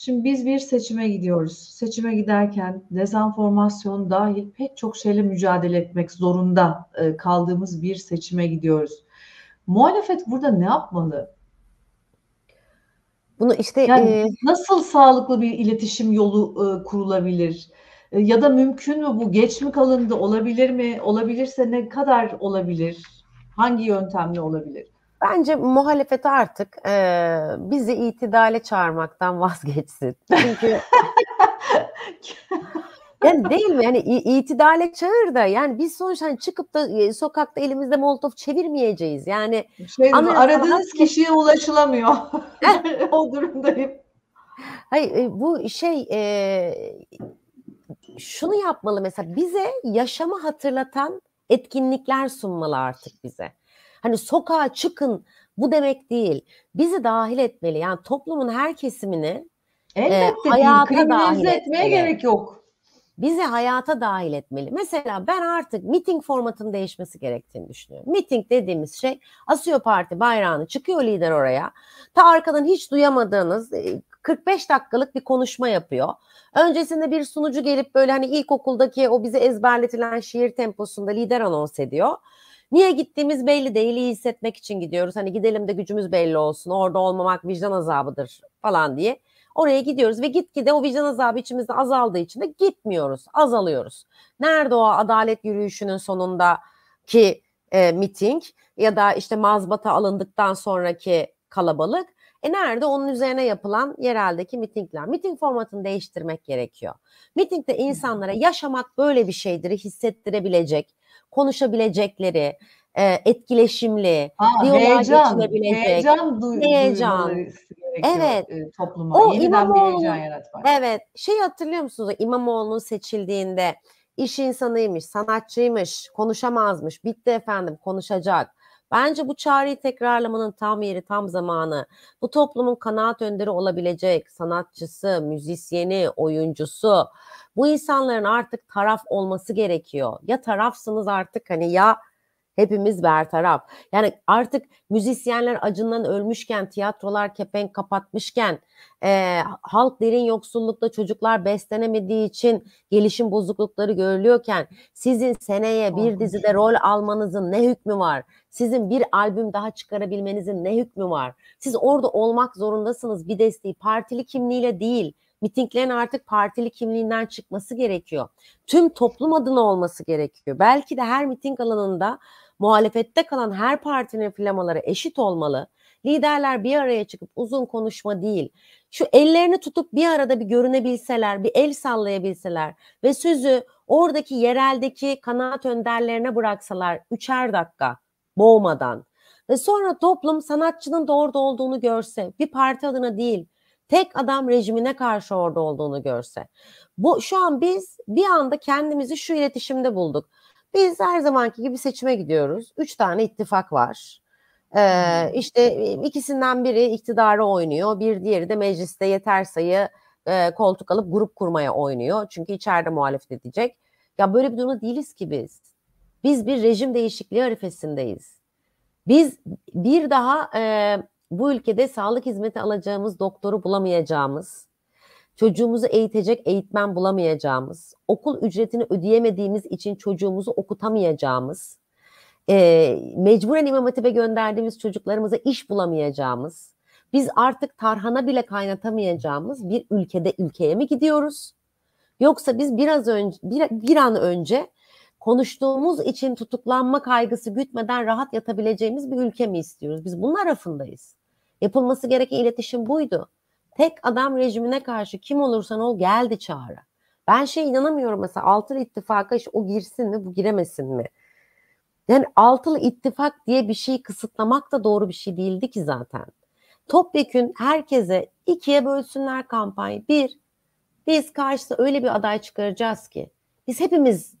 Şimdi biz bir seçime gidiyoruz. Seçime giderken dezenformasyon dahil pek çok şeyle mücadele etmek zorunda e, kaldığımız bir seçime gidiyoruz. Muhalefet burada ne yapmalı? Bunu işte yani e... nasıl sağlıklı bir iletişim yolu e, kurulabilir? E, ya da mümkün mü bu? Geç mi kalındı? Olabilir mi? Olabilirse ne kadar olabilir? Hangi yöntemle olabilir? Bence muhalefet artık e, bizi itidale çağırmaktan vazgeçsin. Çünkü yani değil mi? Yani itidale çağır da yani biz sonuçta hani çıkıp da sokakta elimizde molotof çevirmeyeceğiz. Yani şey, aradığınız kişiye ulaşılamıyor. o durumdayım. Hayır e, bu şey e, şunu yapmalı mesela bize yaşamı hatırlatan etkinlikler sunmalı artık bize. Hani sokağa çıkın bu demek değil. Bizi dahil etmeli. Yani toplumun her kesimini e, Elbette e, hayata değil. dahil etmeye etmeli. gerek yok bizi hayata dahil etmeli. Mesela ben artık miting formatının değişmesi gerektiğini düşünüyorum. Miting dediğimiz şey asıyor parti bayrağını çıkıyor lider oraya. Ta arkadan hiç duyamadığınız 45 e, dakikalık bir konuşma yapıyor. Öncesinde bir sunucu gelip böyle hani ilkokuldaki o bize ezberletilen şiir temposunda lider anons ediyor. Niye gittiğimiz belli değil iyi hissetmek için gidiyoruz. Hani gidelim de gücümüz belli olsun orada olmamak vicdan azabıdır falan diye. Oraya gidiyoruz ve gitgide o vicdan azabı içimizde azaldığı için de gitmiyoruz azalıyoruz. Nerede o adalet yürüyüşünün sonunda ki e, miting ya da işte mazbata alındıktan sonraki kalabalık e nerede? Onun üzerine yapılan yereldeki mitingler. Miting formatını değiştirmek gerekiyor. Mitingde insanlara yaşamak böyle bir şeydir hissettirebilecek, konuşabilecekleri, e, etkileşimli, Aa, heyecan, geçilebilecek. Heyecan, duy- heyecan. Evet. E, topluma. O Yeniden İmamoğlu, bir heyecan yaratmak. Evet. Şey hatırlıyor musunuz? İmamoğlu'nun seçildiğinde iş insanıymış, sanatçıymış, konuşamazmış. Bitti efendim konuşacak. Bence bu çağrıyı tekrarlamanın tam yeri, tam zamanı. Bu toplumun kanaat önderi olabilecek sanatçısı, müzisyeni, oyuncusu. Bu insanların artık taraf olması gerekiyor. Ya tarafsınız artık hani ya Hepimiz bertaraf. Yani artık müzisyenler acından ölmüşken, tiyatrolar kepenk kapatmışken, e, halk derin yoksullukta çocuklar beslenemediği için gelişim bozuklukları görülüyorken, sizin seneye bir dizide rol almanızın ne hükmü var? Sizin bir albüm daha çıkarabilmenizin ne hükmü var? Siz orada olmak zorundasınız bir desteği partili kimliğiyle değil mitinglerin artık partili kimliğinden çıkması gerekiyor. Tüm toplum adına olması gerekiyor. Belki de her miting alanında Muhalefette kalan her partinin flamaları eşit olmalı. Liderler bir araya çıkıp uzun konuşma değil. Şu ellerini tutup bir arada bir görünebilseler, bir el sallayabilseler ve sözü oradaki yereldeki kanaat önderlerine bıraksalar üçer dakika boğmadan ve sonra toplum sanatçının da orada olduğunu görse bir parti adına değil tek adam rejimine karşı orada olduğunu görse. Bu şu an biz bir anda kendimizi şu iletişimde bulduk. Biz her zamanki gibi seçime gidiyoruz. Üç tane ittifak var. Ee, işte e, ikisinden biri iktidarı oynuyor. Bir diğeri de mecliste yeter sayı e, koltuk alıp grup kurmaya oynuyor. Çünkü içeride muhalefet edecek. Ya böyle bir durumda değiliz ki biz. Biz bir rejim değişikliği arifesindeyiz. Biz bir daha e, bu ülkede sağlık hizmeti alacağımız doktoru bulamayacağımız, çocuğumuzu eğitecek eğitmen bulamayacağımız, okul ücretini ödeyemediğimiz için çocuğumuzu okutamayacağımız, e, mecburen imam hatibe gönderdiğimiz çocuklarımıza iş bulamayacağımız, biz artık tarhana bile kaynatamayacağımız bir ülkede ülkeye mi gidiyoruz? Yoksa biz biraz önce bir, bir an önce konuştuğumuz için tutuklanma kaygısı gütmeden rahat yatabileceğimiz bir ülke mi istiyoruz? Biz bunlar arafındayız. Yapılması gereken iletişim buydu tek adam rejimine karşı kim olursan ol geldi çağrı. Ben şey inanamıyorum mesela altılı ittifaka işte o girsin mi bu giremesin mi? Yani altılı ittifak diye bir şey kısıtlamak da doğru bir şey değildi ki zaten. Topyekün herkese ikiye bölsünler kampanya Bir, biz karşıda öyle bir aday çıkaracağız ki biz hepimiz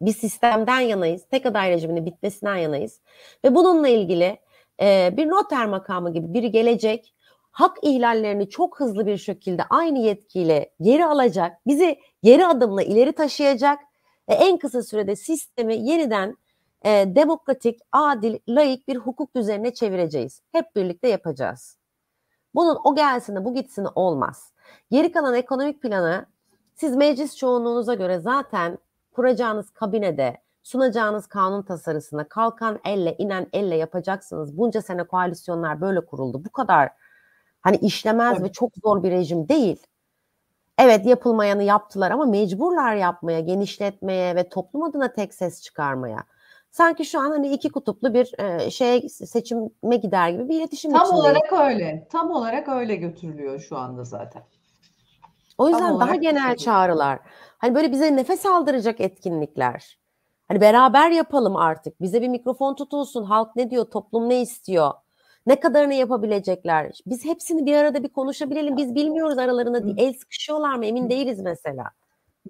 bir sistemden yanayız. Tek aday rejiminin bitmesinden yanayız. Ve bununla ilgili e, bir noter makamı gibi biri gelecek hak ihlallerini çok hızlı bir şekilde aynı yetkiyle geri alacak, bizi geri adımla ileri taşıyacak ve en kısa sürede sistemi yeniden e, demokratik, adil, layık bir hukuk düzenine çevireceğiz. Hep birlikte yapacağız. Bunun o gelsini bu gitsin olmaz. Geri kalan ekonomik planı siz meclis çoğunluğunuza göre zaten kuracağınız kabinede, sunacağınız kanun tasarısına kalkan elle, inen elle yapacaksınız. Bunca sene koalisyonlar böyle kuruldu. Bu kadar Hani işlemez evet. ve çok zor bir rejim değil. Evet yapılmayanı yaptılar ama mecburlar yapmaya, genişletmeye ve toplum adına tek ses çıkarmaya. Sanki şu an hani iki kutuplu bir e, şey seçime gider gibi bir iletişim Tam içindeyiz. olarak öyle. Tam olarak öyle götürülüyor şu anda zaten. O yüzden daha genel çağrılar. Hani böyle bize nefes aldıracak etkinlikler. Hani beraber yapalım artık. Bize bir mikrofon tutulsun. Halk ne diyor? Toplum ne istiyor? Ne kadarını yapabilecekler? Biz hepsini bir arada bir konuşabilelim. Biz bilmiyoruz aralarında el sıkışıyorlar mı emin değiliz mesela.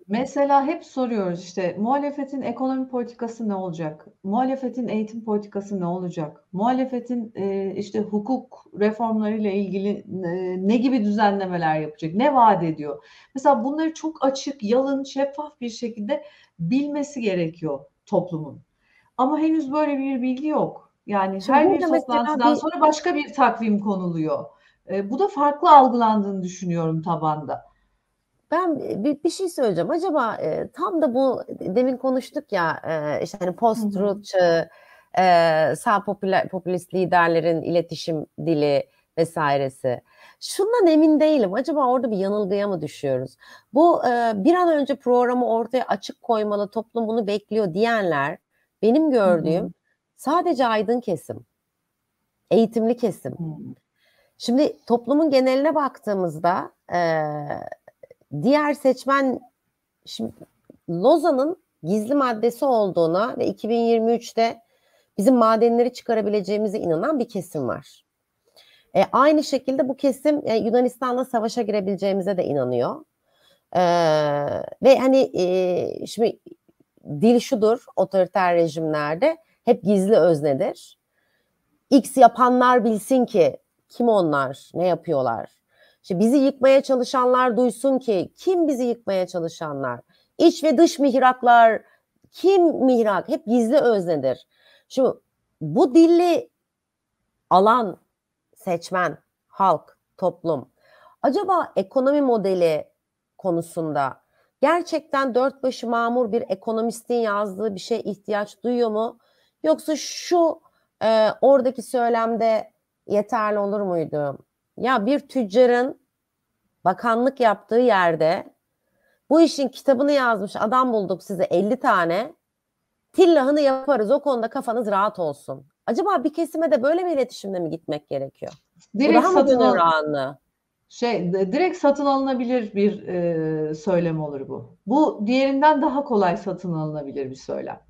Mesela hep soruyoruz işte muhalefetin ekonomi politikası ne olacak? Muhalefetin eğitim politikası ne olacak? Muhalefetin e, işte hukuk reformlarıyla ilgili e, ne gibi düzenlemeler yapacak? Ne vaat ediyor? Mesela bunları çok açık, yalın, şeffaf bir şekilde bilmesi gerekiyor toplumun. Ama henüz böyle bir bilgi yok. Yani Şimdi her bir toplantıdan bir... sonra başka bir takvim konuluyor. E, bu da farklı algılandığını düşünüyorum tabanda. Ben e, bir, bir şey söyleyeceğim. Acaba e, tam da bu demin konuştuk ya e, işte hani post-truth e, sağ popüler, popülist liderlerin iletişim dili vesairesi. Şundan emin değilim. Acaba orada bir yanılgıya mı düşüyoruz? Bu e, bir an önce programı ortaya açık koymalı, toplum bunu bekliyor diyenler benim gördüğüm hı hı Sadece aydın kesim, eğitimli kesim. Hmm. Şimdi toplumun geneline baktığımızda e, diğer seçmen şimdi Lozan'ın gizli maddesi olduğuna ve 2023'te bizim madenleri çıkarabileceğimize inanan bir kesim var. E, aynı şekilde bu kesim e, Yunanistan'la savaşa girebileceğimize de inanıyor. E, ve hani e, şimdi dil şudur otoriter rejimlerde hep gizli öznedir. X yapanlar bilsin ki kim onlar, ne yapıyorlar. İşte bizi yıkmaya çalışanlar duysun ki kim bizi yıkmaya çalışanlar. İç ve dış mihraklar kim mihrak hep gizli öznedir. Şu bu dilli alan seçmen, halk, toplum acaba ekonomi modeli konusunda gerçekten dört başı mamur bir ekonomistin yazdığı bir şey ihtiyaç duyuyor mu? Yoksa şu e, oradaki söylemde yeterli olur muydu? Ya bir tüccarın bakanlık yaptığı yerde bu işin kitabını yazmış adam bulduk size 50 tane tillahını yaparız o konuda kafanız rahat olsun. Acaba bir kesime de böyle bir iletişimle mi gitmek gerekiyor? Direkt satın oranlı. Şey, direkt satın alınabilir bir e, söylem olur bu. Bu diğerinden daha kolay satın alınabilir bir söylem.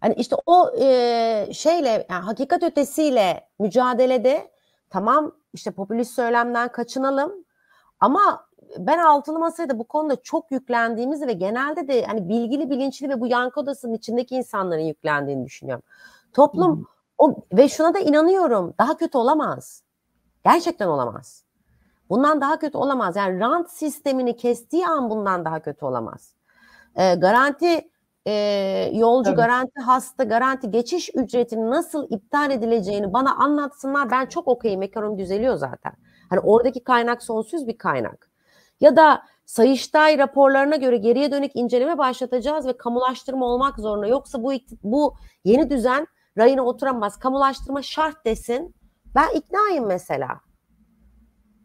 Hani işte o e, şeyle yani hakikat ötesiyle mücadelede tamam işte popülist söylemden kaçınalım ama ben altılı masaya da bu konuda çok yüklendiğimizi ve genelde de hani bilgili bilinçli ve bu yankı odasının içindeki insanların yüklendiğini düşünüyorum. Toplum hmm. o ve şuna da inanıyorum daha kötü olamaz. Gerçekten olamaz. Bundan daha kötü olamaz. Yani rant sistemini kestiği an bundan daha kötü olamaz. E, garanti e, yolcu Tabii. garanti, hasta garanti, geçiş ücretinin nasıl iptal edileceğini bana anlatsınlar. Ben çok okeyim. Ekonomi düzeliyor zaten. Hani oradaki kaynak sonsuz bir kaynak. Ya da Sayıştay raporlarına göre geriye dönük inceleme başlatacağız ve kamulaştırma olmak zorunda. Yoksa bu bu yeni düzen rayına oturamaz. Kamulaştırma şart desin. Ben iknaayım mesela.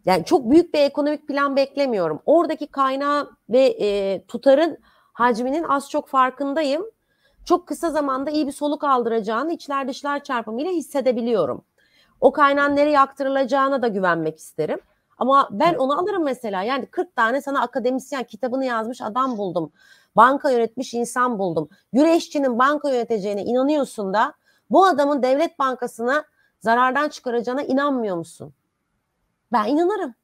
Yani çok büyük bir ekonomik plan beklemiyorum. Oradaki kaynağı ve e, tutarın hacminin az çok farkındayım. Çok kısa zamanda iyi bir soluk aldıracağını içler dışlar çarpımıyla hissedebiliyorum. O kaynağın nereye aktarılacağına da güvenmek isterim. Ama ben onu alırım mesela. Yani 40 tane sana akademisyen kitabını yazmış adam buldum. Banka yönetmiş insan buldum. Güreşçinin banka yöneteceğine inanıyorsun da bu adamın devlet bankasına zarardan çıkaracağına inanmıyor musun? Ben inanırım.